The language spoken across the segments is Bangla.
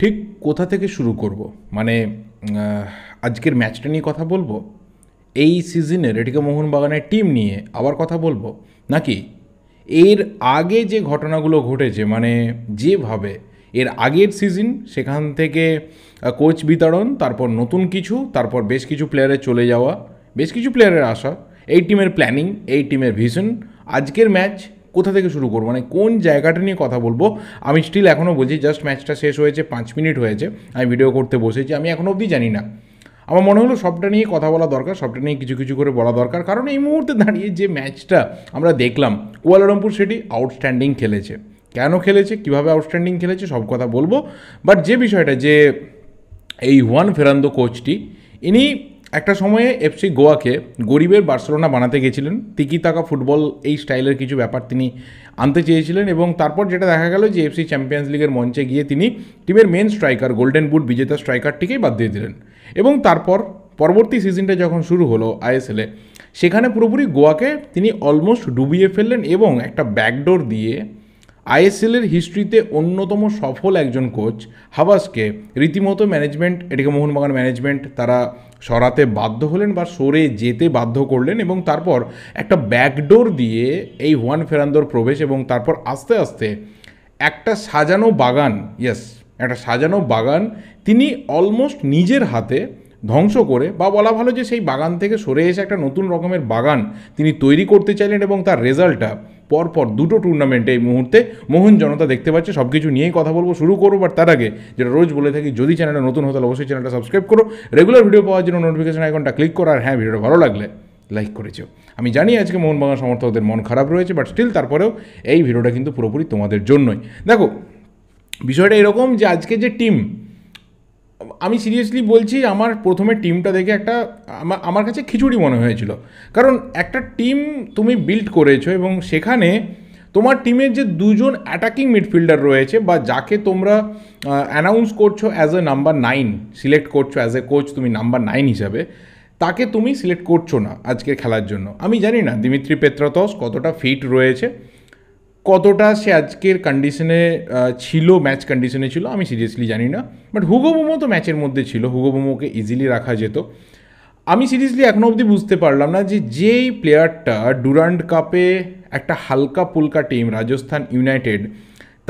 ঠিক কোথা থেকে শুরু করব মানে আজকের ম্যাচটা নিয়ে কথা বলবো এই সিজনে রেটিকা মোহনবাগানের টিম নিয়ে আবার কথা বলবো নাকি এর আগে যে ঘটনাগুলো ঘটেছে মানে যেভাবে এর আগের সিজন সেখান থেকে কোচ বিতরণ তারপর নতুন কিছু তারপর বেশ কিছু প্লেয়ারের চলে যাওয়া বেশ কিছু প্লেয়ারের আসা এই টিমের প্ল্যানিং এই টিমের ভিশন আজকের ম্যাচ কোথা থেকে শুরু করবো মানে কোন জায়গাটা নিয়ে কথা বলবো আমি স্টিল এখনও বলছি জাস্ট ম্যাচটা শেষ হয়েছে পাঁচ মিনিট হয়েছে আমি ভিডিও করতে বসেছি আমি এখনও অবধি জানি না আমার মনে হলো সবটা নিয়ে কথা বলা দরকার সবটা নিয়ে কিছু কিছু করে বলা দরকার কারণ এই মুহূর্তে দাঁড়িয়ে যে ম্যাচটা আমরা দেখলাম কুয়ালালামপুর সিটি আউটস্ট্যান্ডিং খেলেছে কেন খেলেছে কিভাবে আউটস্ট্যান্ডিং খেলেছে সব কথা বলবো বাট যে বিষয়টা যে এই ওয়ান ফেরান্দো কোচটি ইনি একটা সময়ে এফসি গোয়াকে গরিবের বার্সেলোনা বানাতে গেছিলেন তিকি তাকা ফুটবল এই স্টাইলের কিছু ব্যাপার তিনি আনতে চেয়েছিলেন এবং তারপর যেটা দেখা গেল যে এফসি চ্যাম্পিয়ন্স লিগের মঞ্চে গিয়ে তিনি টিমের মেন স্ট্রাইকার গোল্ডেন বুট বিজেতা স্ট্রাইকারটিকেই বাদ দিয়ে দিলেন এবং তারপর পরবর্তী সিজনটা যখন শুরু হলো আইএসএলে সেখানে পুরোপুরি গোয়াকে তিনি অলমোস্ট ডুবিয়ে ফেললেন এবং একটা ব্যাকডোর দিয়ে আইএসএলের হিস্ট্রিতে অন্যতম সফল একজন কোচ হাবাসকে রীতিমতো ম্যানেজমেন্ট এটিকে মোহনবাগান ম্যানেজমেন্ট তারা সরাতে বাধ্য হলেন বা সরে যেতে বাধ্য করলেন এবং তারপর একটা ব্যাকডোর দিয়ে এই হুয়ান ফেরান্দোর প্রবেশ এবং তারপর আস্তে আস্তে একটা সাজানো বাগান ইয়েস একটা সাজানো বাগান তিনি অলমোস্ট নিজের হাতে ধ্বংস করে বা বলা ভালো যে সেই বাগান থেকে সরে এসে একটা নতুন রকমের বাগান তিনি তৈরি করতে চাইলেন এবং তার রেজাল্টটা পরপর দুটো টুর্নামেন্টে এই মুহূর্তে মোহন জনতা দেখতে পাচ্ছে সব কিছু নিয়েই কথা বলবো শুরু করবো বাট তার আগে যেটা রোজ বলে থাকি যদি চ্যানেলটা নতুন হতো অবশ্যই চ্যানেলটা সাবস্ক্রাইব করো রেগুলার ভিডিও পাওয়ার জন্য নোটিফিকেশন আইকনটা ক্লিক করো আর হ্যাঁ ভিডিওটা ভালো লাগলে লাইক করেছো আমি জানি আজকে মোহনবাগান সমর্থকদের মন খারাপ রয়েছে বাট স্টিল তারপরেও এই ভিডিওটা কিন্তু পুরোপুরি তোমাদের জন্যই দেখো বিষয়টা এরকম যে আজকে যে টিম আমি সিরিয়াসলি বলছি আমার প্রথমে টিমটা দেখে একটা আমার কাছে খিচুড়ি মনে হয়েছিল কারণ একটা টিম তুমি বিল্ড করেছো এবং সেখানে তোমার টিমের যে দুজন অ্যাটাকিং মিডফিল্ডার রয়েছে বা যাকে তোমরা অ্যানাউন্স করছো as a number nine select করছো অ্যাজ এ কোচ তুমি নাম্বার নাইন হিসাবে তাকে তুমি সিলেক্ট করছো না আজকের খেলার জন্য আমি জানি না দিমিত্রি পেত্রাতস কতটা ফিট রয়েছে কতটা সে আজকের কন্ডিশনে ছিল ম্যাচ কন্ডিশনে ছিল আমি সিরিয়াসলি জানি না বাট হুগো বোমো তো ম্যাচের মধ্যে ছিল হুগো বোমোকে ইজিলি রাখা যেত আমি সিরিয়াসলি এখনও অবধি বুঝতে পারলাম না যে যেই প্লেয়ারটা ডুরান্ড কাপে একটা হালকা পুলকা টিম রাজস্থান ইউনাইটেড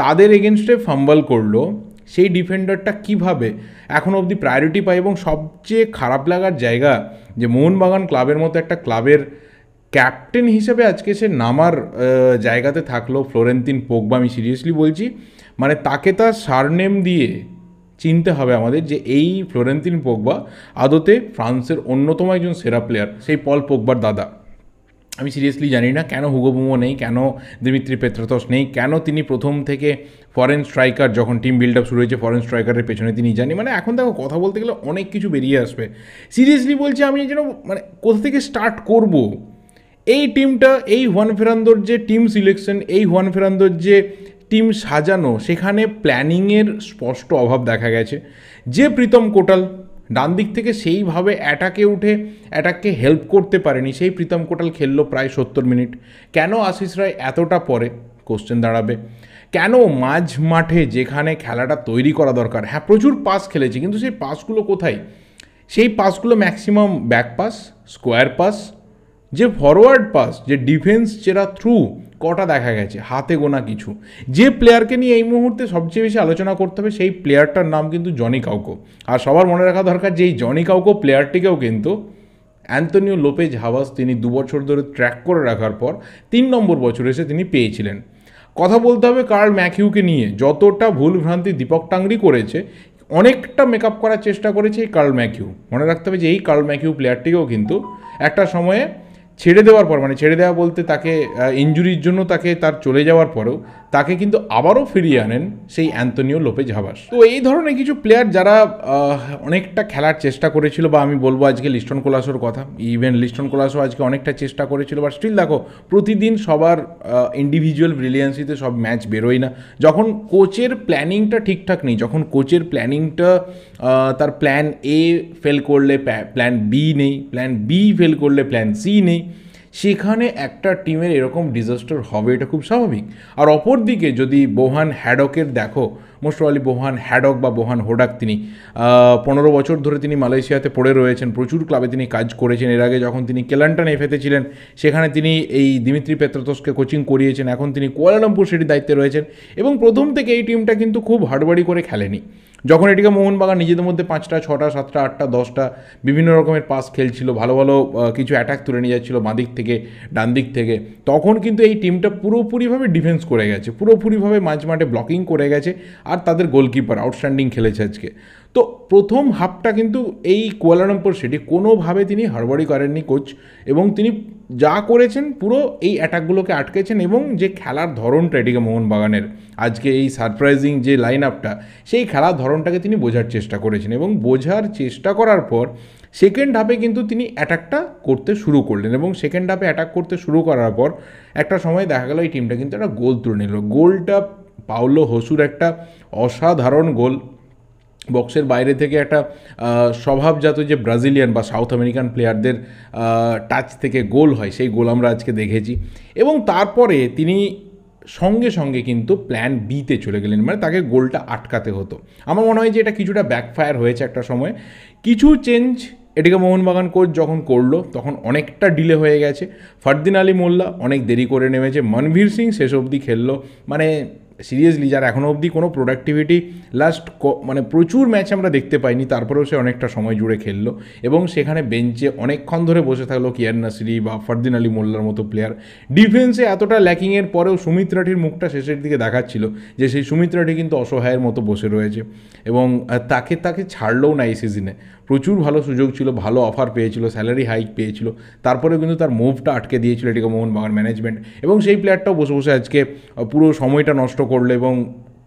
তাদের এগেনস্টে ফাম্বল করলো সেই ডিফেন্ডারটা কিভাবে এখনও অবধি প্রায়োরিটি পায় এবং সবচেয়ে খারাপ লাগার জায়গা যে মোহনবাগান ক্লাবের মতো একটা ক্লাবের ক্যাপ্টেন হিসেবে আজকে সে নামার জায়গাতে থাকলো ফ্লোরেন্তিন পোকবা আমি সিরিয়াসলি বলছি মানে তাকে তার সারনেম দিয়ে চিনতে হবে আমাদের যে এই ফ্লোরেন্তিন পোকবা আদতে ফ্রান্সের অন্যতম একজন সেরা প্লেয়ার সেই পল পোকবার দাদা আমি সিরিয়াসলি জানি না কেন হুগোবুমো নেই কেন দিমিত্রি পেত্রাতস নেই কেন তিনি প্রথম থেকে ফরেন স্ট্রাইকার যখন টিম বিল্ড আপ শুরু হয়েছে ফরেন স্ট্রাইকারের পেছনে তিনি জানি মানে এখন দেখো কথা বলতে গেলে অনেক কিছু বেরিয়ে আসবে সিরিয়াসলি বলছি আমি যেন মানে কোথা থেকে স্টার্ট করবো এই টিমটা এই হুয়ান ফেরান্দোর যে টিম সিলেকশন এই হুয়ান ফেরান্দোর যে টিম সাজানো সেখানে প্ল্যানিংয়ের স্পষ্ট অভাব দেখা গেছে যে প্রীতম কোটাল ডান দিক থেকে সেইভাবে অ্যাটাকে উঠে অ্যাটাককে হেল্প করতে পারেনি সেই প্রীতম কোটাল খেললো প্রায় সত্তর মিনিট কেন আশিস রায় এতটা পরে কোশ্চেন দাঁড়াবে কেন মাঝ মাঠে যেখানে খেলাটা তৈরি করা দরকার হ্যাঁ প্রচুর পাস খেলেছে কিন্তু সেই পাসগুলো কোথায় সেই পাসগুলো maximum back pass square pass যে ফরওয়ার্ড পাস যে ডিফেন্স যেটা থ্রু কটা দেখা গেছে হাতে গোনা কিছু যে প্লেয়ারকে নিয়ে এই মুহূর্তে সবচেয়ে বেশি আলোচনা করতে হবে সেই প্লেয়ারটার নাম কিন্তু জনি কাউকো আর সবার মনে রাখা দরকার যে এই জনি কাউকো প্লেয়ারটিকেও কিন্তু অ্যান্তনিও লোপেজ হাওয়াস তিনি দু বছর ধরে ট্র্যাক করে রাখার পর তিন নম্বর বছর এসে তিনি পেয়েছিলেন কথা বলতে হবে কার্ল ম্যাথিউকে নিয়ে যতটা ভুলভ্রান্তি দীপক টাংরি করেছে অনেকটা মেক করার চেষ্টা করেছে এই কার্ল ম্যাকিউ মনে রাখতে হবে যে এই কার্ল ম্যাকিউ প্লেয়ারটিকেও কিন্তু একটা সময়ে ছেড়ে দেওয়ার পর মানে ছেড়ে দেওয়া বলতে তাকে ইঞ্জুরির জন্য তাকে তার চলে যাওয়ার পরেও তাকে কিন্তু আবারও ফিরিয়ে আনেন সেই অ্যান্তনিও লোপেজ হাবাস তো এই ধরনের কিছু প্লেয়ার যারা অনেকটা খেলার চেষ্টা করেছিল বা আমি বলবো আজকে লিস্টন কোলাসোর কথা ইভেন লিস্টন কোলাসো আজকে অনেকটা চেষ্টা করেছিল বা স্টিল দেখো প্রতিদিন সবার ইন্ডিভিজুয়াল ব্রিলিয়েন্সিতে সব ম্যাচ বেরোয় না যখন কোচের প্ল্যানিংটা ঠিকঠাক নেই যখন কোচের প্ল্যানিংটা তার প্ল্যান এ ফেল করলে প্ল্যান বি নেই প্ল্যান বি ফেল করলে প্ল্যান সি নেই সেখানে একটা টিমের এরকম ডিজাস্টার হবে এটা খুব স্বাভাবিক আর অপরদিকে যদি বোহান হ্যাডকের দেখো মোস্ট বোহান হ্যাডক বা বোহান হোডাক তিনি পনেরো বছর ধরে তিনি মালয়েশিয়াতে পড়ে রয়েছেন প্রচুর ক্লাবে তিনি কাজ করেছেন এর আগে যখন তিনি কেলান্টান এফেতে ছিলেন সেখানে তিনি এই দিমিত্রি পেত্রতোষকে কোচিং করিয়েছেন এখন তিনি কোয়ালালামপুর সিটির দায়িত্বে রয়েছেন এবং প্রথম থেকে এই টিমটা কিন্তু খুব হাড়বাড়ি করে খেলেনি যখন এটিকে মোহনবাগান নিজেদের মধ্যে পাঁচটা ছটা সাতটা আটটা দশটা বিভিন্ন রকমের পাস খেলছিল ভালো ভালো কিছু অ্যাটাক তুলে নিয়ে যাচ্ছিলো বাঁ দিক থেকে ডান দিক থেকে তখন কিন্তু এই টিমটা পুরোপুরিভাবে ডিফেন্স করে গেছে পুরোপুরিভাবে মাঝ মাঠে ব্লকিং করে গেছে আর তাদের গোলকিপার আউটস্ট্যান্ডিং খেলেছে আজকে তো প্রথম হাফটা কিন্তু এই কুয়ালালামপুর সিটি কোনোভাবে তিনি হাড়বাড়ি করেননি কোচ এবং তিনি যা করেছেন পুরো এই অ্যাটাকগুলোকে আটকেছেন এবং যে খেলার ধরনটা এটিকে মোহনবাগানের আজকে এই সারপ্রাইজিং যে লাইন আপটা সেই খেলার ধরনটাকে তিনি বোঝার চেষ্টা করেছেন এবং বোঝার চেষ্টা করার পর সেকেন্ড হাফে কিন্তু তিনি অ্যাটাকটা করতে শুরু করলেন এবং সেকেন্ড হাফে অ্যাটাক করতে শুরু করার পর একটা সময় দেখা গেল এই টিমটা কিন্তু একটা গোল তুলে নিল গোলটা পাওলো হসুর একটা অসাধারণ গোল বক্সের বাইরে থেকে একটা স্বভাবজাত যে ব্রাজিলিয়ান বা সাউথ আমেরিকান প্লেয়ারদের টাচ থেকে গোল হয় সেই গোল আমরা আজকে দেখেছি এবং তারপরে তিনি সঙ্গে সঙ্গে কিন্তু প্ল্যান বিতে চলে গেলেন মানে তাকে গোলটা আটকাতে হতো আমার মনে হয় যে এটা কিছুটা ব্যাকফায়ার হয়েছে একটা সময় কিছু চেঞ্জ এটিকে মোহনবাগান কোচ যখন করলো তখন অনেকটা ডিলে হয়ে গেছে ফারদিন আলী মোল্লা অনেক দেরি করে নেমেছে মনভীর সিং শেষ অবধি খেললো মানে সিরিয়াসলি যার এখনও অবধি কোনো প্রোডাক্টিভিটি লাস্ট মানে প্রচুর ম্যাচ আমরা দেখতে পাইনি তারপরেও সে অনেকটা সময় জুড়ে খেললো এবং সেখানে বেঞ্চে অনেকক্ষণ ধরে বসে থাকলো কিয়ার নাসিরি বা ফরদিন আলী মোল্লার মতো প্লেয়ার ডিফেন্সে এতটা ল্যাকিংয়ের পরেও সুমিত রাঠির মুখটা শেষের দিকে দেখাচ্ছিল যে সেই সুমিত রাঠি কিন্তু অসহায়ের মতো বসে রয়েছে এবং তাকে তাকে ছাড়লেও না এই সিজনে প্রচুর ভালো সুযোগ ছিল ভালো অফার পেয়েছিল স্যালারি হাইক পেয়েছিল তারপরে কিন্তু তার মুভটা আটকে দিয়েছিল এটিকে মোহনবাগান ম্যানেজমেন্ট এবং সেই প্লেয়ারটাও বসে বসে আজকে পুরো সময়টা নষ্ট করলো এবং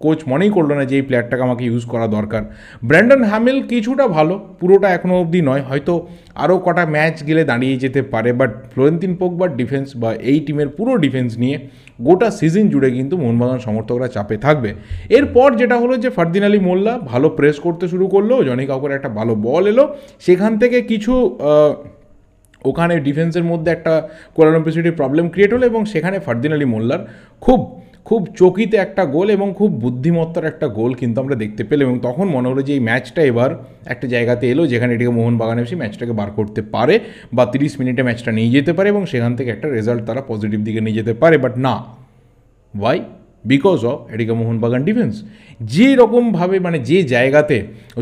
কোচ মনেই করলো না যে এই প্লেয়ারটাকে আমাকে ইউজ করা দরকার ব্র্যান্ডন হ্যামিল কিছুটা ভালো পুরোটা এখনও অবধি নয় হয়তো আরও কটা ম্যাচ গেলে দাঁড়িয়ে যেতে পারে বাট ফ্লোরেন্তিন পোকবার ডিফেন্স বা এই টিমের পুরো ডিফেন্স নিয়ে গোটা সিজন জুড়ে কিন্তু মোহনবাগান সমর্থকরা চাপে থাকবে এরপর যেটা হলো যে ফারদিন আলী মোল্লা ভালো প্রেস করতে শুরু করলো জনি কাকুর একটা ভালো বল এলো সেখান থেকে কিছু ওখানে ডিফেন্সের মধ্যে একটা কোলালম্পিসিটির প্রবলেম ক্রিয়েট হলো এবং সেখানে ফারদিন আলী মোল্লার খুব খুব চকিতে একটা গোল এবং খুব বুদ্ধিমত্তার একটা গোল কিন্তু আমরা দেখতে পেলাম এবং তখন মনে হলো যে এই ম্যাচটা এবার একটা জায়গাতে এলো যেখানে এটিকে মোহনবাগানে এফসি ম্যাচটাকে বার করতে পারে বা তিরিশ মিনিটে ম্যাচটা নিয়ে যেতে পারে এবং সেখান থেকে একটা রেজাল্ট তারা পজিটিভ দিকে নিয়ে যেতে পারে বাট না ওয়াই বিকজ অফ এটিকে মোহনবাগান ডিফেন্স যে রকমভাবে মানে যে জায়গাতে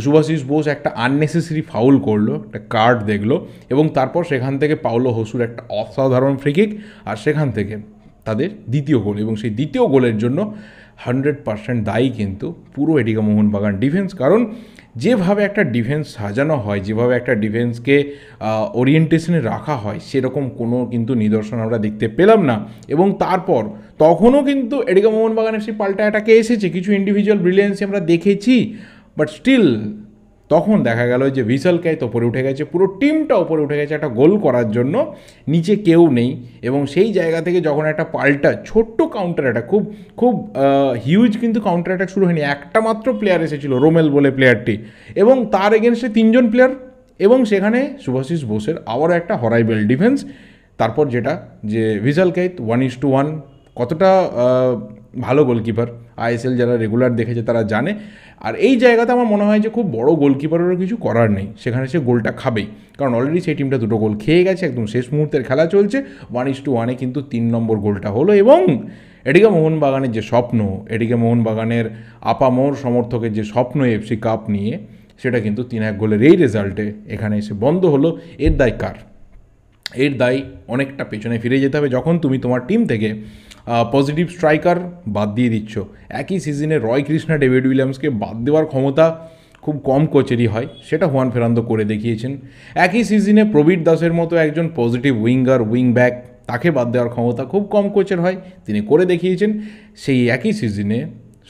সুভাশিস বোস একটা আননেসেসারি ফাউল করলো একটা কার্ড দেখলো এবং তারপর সেখান থেকে পাওলো হসুর একটা অসাধারণ ফ্রিকিক আর সেখান থেকে তাদের দ্বিতীয় গোল এবং সেই দ্বিতীয় গোলের জন্য হান্ড্রেড পার্সেন্ট দায়ী কিন্তু পুরো এডিকা মোহনবাগান ডিফেন্স কারণ যেভাবে একটা ডিফেন্স সাজানো হয় যেভাবে একটা ডিফেন্সকে ওরিয়েন্টেশনে রাখা হয় সেরকম কোনো কিন্তু নিদর্শন আমরা দেখতে পেলাম না এবং তারপর তখনও কিন্তু এডিকা মোহনবাগানের সেই পাল্টা অ্যাটাকে এসেছে কিছু ইন্ডিভিজুয়াল ব্রিলিয়েন্সি আমরা দেখেছি বাট স্টিল তখন দেখা গেল যে ভিসাল ক্যাত ওপরে উঠে গেছে পুরো টিমটা ওপরে উঠে গেছে একটা গোল করার জন্য নিচে কেউ নেই এবং সেই জায়গা থেকে যখন একটা পাল্টা ছোট্ট কাউন্টার অ্যাটাক খুব খুব হিউজ কিন্তু কাউন্টার অ্যাটাক শুরু হয়নি একটা মাত্র প্লেয়ার এসেছিল রোমেল বলে প্লেয়ারটি এবং তার এগেনস্টে তিনজন প্লেয়ার এবং সেখানে শুভাশিস বোসের আবারও একটা হরাইবেল ডিফেন্স তারপর যেটা যে ভিজাল কেত ওয়ান ইস টু ওয়ান কতটা ভালো গোলকিপার আইএসএল যারা রেগুলার দেখেছে তারা জানে আর এই জায়গাতে আমার মনে হয় যে খুব বড় গোলকিপারেরও কিছু করার নেই সেখানে সে গোলটা খাবেই কারণ অলরেডি সেই টিমটা দুটো গোল খেয়ে গেছে একদম শেষ মুহূর্তের খেলা চলছে ওয়ান ইস টু ওয়ানে কিন্তু তিন নম্বর গোলটা হলো এবং এটিকে মোহনবাগানের যে স্বপ্ন এডিকে মোহনবাগানের আপামোর সমর্থকের যে স্বপ্ন এফসি কাপ নিয়ে সেটা কিন্তু তিন এক গোলের এই রেজাল্টে এখানে এসে বন্ধ হলো এর দায় কার এর দায় অনেকটা পেছনে ফিরে যেতে হবে যখন তুমি তোমার টিম থেকে পজিটিভ স্ট্রাইকার বাদ দিয়ে দিচ্ছ একই সিজনে রয় কৃষ্ণা ডেভিড উইলিয়ামসকে বাদ দেওয়ার ক্ষমতা খুব কম কোচেরই হয় সেটা হুয়ান ফেরান্দো করে দেখিয়েছেন একই সিজনে প্রবীর দাসের মতো একজন পজিটিভ উইঙ্গার উইং ব্যাক তাকে বাদ দেওয়ার ক্ষমতা খুব কম কোচের হয় তিনি করে দেখিয়েছেন সেই একই সিজনে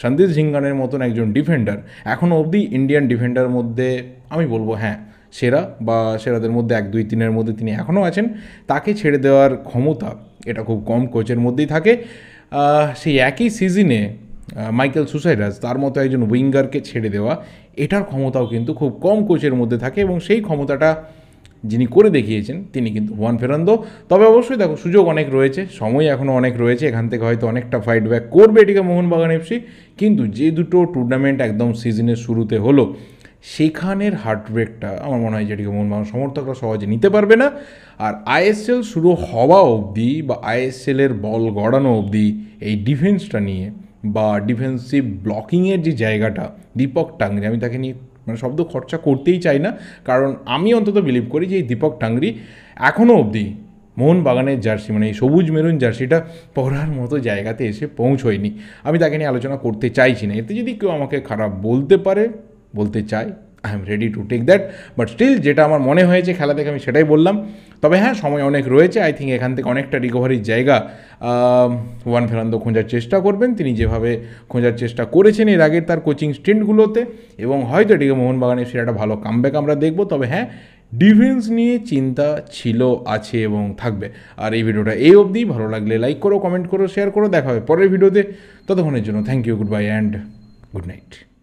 সন্দীপ ঝিঙ্গানের মতন একজন ডিফেন্ডার এখনও অবধি ইন্ডিয়ান ডিফেন্ডার মধ্যে আমি বলবো হ্যাঁ সেরা বা সেরাদের মধ্যে এক দুই তিনের মধ্যে তিনি এখনও আছেন তাকে ছেড়ে দেওয়ার ক্ষমতা এটা খুব কম কোচের মধ্যেই থাকে সেই একই সিজনে মাইকেল সুসাইডাস তার মতো একজন উইঙ্গারকে ছেড়ে দেওয়া এটার ক্ষমতাও কিন্তু খুব কম কোচের মধ্যে থাকে এবং সেই ক্ষমতাটা যিনি করে দেখিয়েছেন তিনি কিন্তু ওয়ান ফেরান্দো তবে অবশ্যই দেখো সুযোগ অনেক রয়েছে সময় এখনও অনেক রয়েছে এখান থেকে হয়তো অনেকটা ফাইট ব্যাক করবে এটিকে মোহনবাগান এফসি কিন্তু যে দুটো টুর্নামেন্ট একদম সিজনের শুরুতে হলো সেখানের হার্টব্রেকটা আমার মনে হয় যেটিকে মন সমর্থকরা সহজে নিতে পারবে না আর আইএসএল শুরু হওয়া অবধি বা আইএসএলের বল গড়ানো অবধি এই ডিফেন্সটা নিয়ে বা ডিফেন্সিভ ব্লকিংয়ের যে জায়গাটা দীপক টাংরি আমি তাকে নিয়ে মানে শব্দ খরচা করতেই চাই না কারণ আমি অন্তত বিলিভ করি যে এই দীপক টাংরি এখনও অবধি মোহনবাগানের জার্সি মানে এই সবুজ মেরুন জার্সিটা পড়ার মতো জায়গাতে এসে পৌঁছয়নি আমি তাকে নিয়ে আলোচনা করতে চাইছি না এতে যদি কেউ আমাকে খারাপ বলতে পারে বলতে চাই I am ready to take that but still যেটা আমার মনে হয়েছে খেলা দেখে আমি সেটাই বললাম তবে হ্যাঁ সময় অনেক রয়েছে আই থিঙ্ক এখান থেকে অনেকটা রিকভারির জায়গা ওয়ান ফেরান্দো খোঁজার চেষ্টা করবেন তিনি যেভাবে খোঁজার চেষ্টা করেছেন এর আগে তার কোচিং স্টেন্টগুলোতে এবং হয়তো এটিকে মোহনবাগানের সেটা একটা ভালো কামব্যাক আমরা দেখব তবে হ্যাঁ ডিফেন্স নিয়ে চিন্তা ছিল আছে এবং থাকবে আর এই ভিডিওটা এই অবধি ভালো লাগলে লাইক করো কমেন্ট করো শেয়ার করো দেখা হবে পরের ভিডিওতে ততক্ষণের জন্য thank you good bye and good night